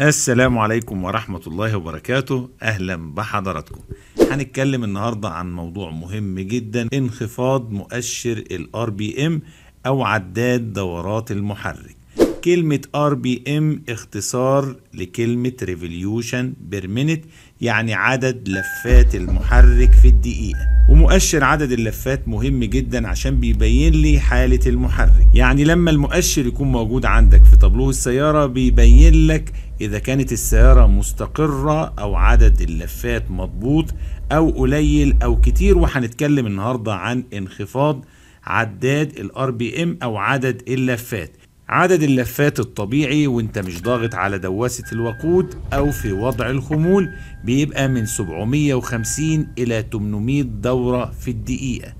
السلام عليكم ورحمة الله وبركاته أهلا بحضراتكم هنتكلم النهاردة عن موضوع مهم جدا انخفاض مؤشر الـ RBM أو عداد دورات المحرك كلمة ار بي ام اختصار لكلمة ريفوليوشن بير مينيت يعني عدد لفات المحرك في الدقيقة ومؤشر عدد اللفات مهم جدا عشان بيبين لي حالة المحرك يعني لما المؤشر يكون موجود عندك في طابلوه السيارة بيبين لك إذا كانت السيارة مستقرة أو عدد اللفات مضبوط أو قليل أو كتير وهنتكلم النهاردة عن انخفاض عداد الار بي ام أو عدد اللفات عدد اللفات الطبيعي وانت مش ضاغط على دواسة الوقود أو في وضع الخمول بيبقى من 750 إلى 800 دورة في الدقيقة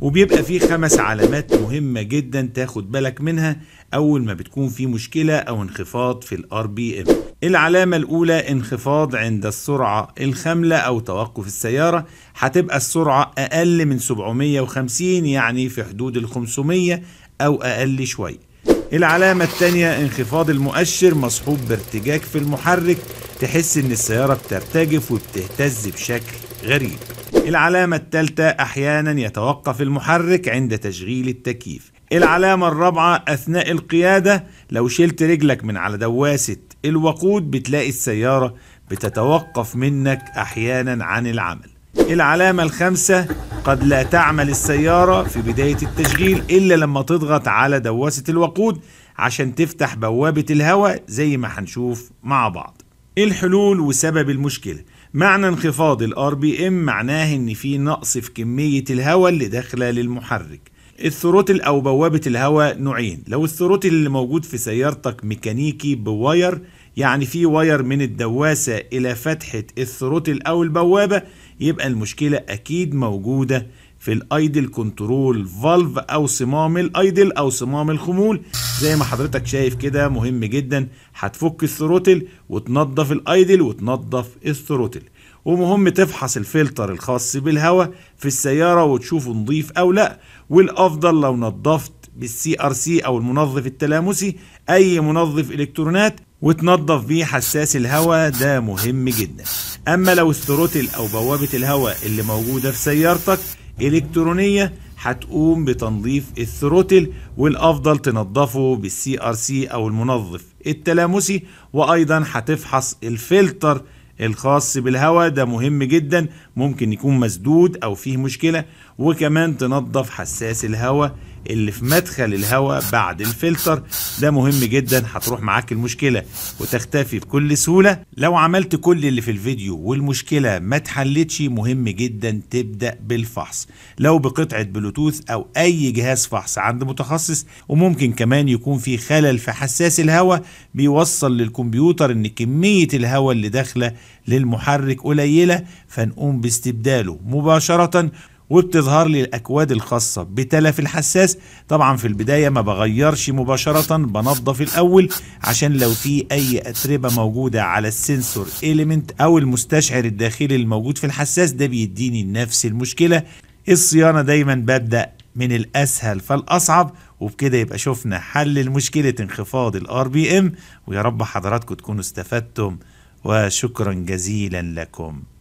وبيبقى فيه خمس علامات مهمة جدا تاخد بالك منها أول ما بتكون في مشكلة أو انخفاض في الار بي ام العلامة الأولى انخفاض عند السرعة الخاملة أو توقف السيارة هتبقى السرعة أقل من 750 يعني في حدود ال 500 أو أقل شوية العلامة الثانية انخفاض المؤشر مصحوب بارتجاج في المحرك تحس إن السيارة بترتجف وبتهتز بشكل غريب العلامة الثالثة أحيانا يتوقف المحرك عند تشغيل التكييف العلامة الرابعة أثناء القيادة لو شلت رجلك من على دواسة الوقود بتلاقي السيارة بتتوقف منك أحيانا عن العمل العلامة الخامسة قد لا تعمل السيارة في بداية التشغيل إلا لما تضغط على دواسة الوقود عشان تفتح بوابة الهواء زي ما هنشوف مع بعض إيه الحلول وسبب المشكلة معنى انخفاض الار بي ام معناه ان في نقص في كمية الهواء اللي داخلة للمحرك الثروتل او بوابة الهواء نوعين لو الثروتل اللي موجود في سيارتك ميكانيكي بواير يعني في واير من الدواسة إلى فتحة الثروتل أو البوابة يبقى المشكلة أكيد موجودة في الايدل كنترول فالف او صمام الايدل او صمام الخمول زي ما حضرتك شايف كده مهم جدا هتفك الثروتل وتنظف الايدل وتنظف الثروتل ومهم تفحص الفلتر الخاص بالهواء في السيارة وتشوفه نظيف او لا والافضل لو نظفت بالسي ار سي او المنظف التلامسي اي منظف الكترونات وتنظف بيه حساس الهواء ده مهم جدا اما لو الثروتل او بوابه الهواء اللي موجوده في سيارتك الكترونيه هتقوم بتنظيف الثروتل والافضل تنظفه بالسي ار سي او المنظف التلامسي وايضا هتفحص الفلتر الخاص بالهواء ده مهم جدا ممكن يكون مسدود او فيه مشكله وكمان تنظف حساس الهواء اللي في مدخل الهواء بعد الفلتر ده مهم جدا هتروح معاك المشكله وتختفي بكل سهوله لو عملت كل اللي في الفيديو والمشكله ما اتحلتش مهم جدا تبدا بالفحص لو بقطعه بلوتوث او اي جهاز فحص عند متخصص وممكن كمان يكون في خلل في حساس الهواء بيوصل للكمبيوتر ان كميه الهواء اللي داخله للمحرك قليله فنقوم باستبداله مباشره وبتظهر لي الاكواد الخاصه بتلف الحساس طبعا في البدايه ما بغيرش مباشره بنظف الاول عشان لو في اي اتربه موجوده على السنسور اليمنت او المستشعر الداخلي الموجود في الحساس ده بيديني نفس المشكله الصيانه دايما ببدا من الاسهل فالاصعب وبكده يبقى شفنا حل لمشكله انخفاض الار بي ام ويا رب حضراتكم تكونوا استفدتم وشكرا جزيلا لكم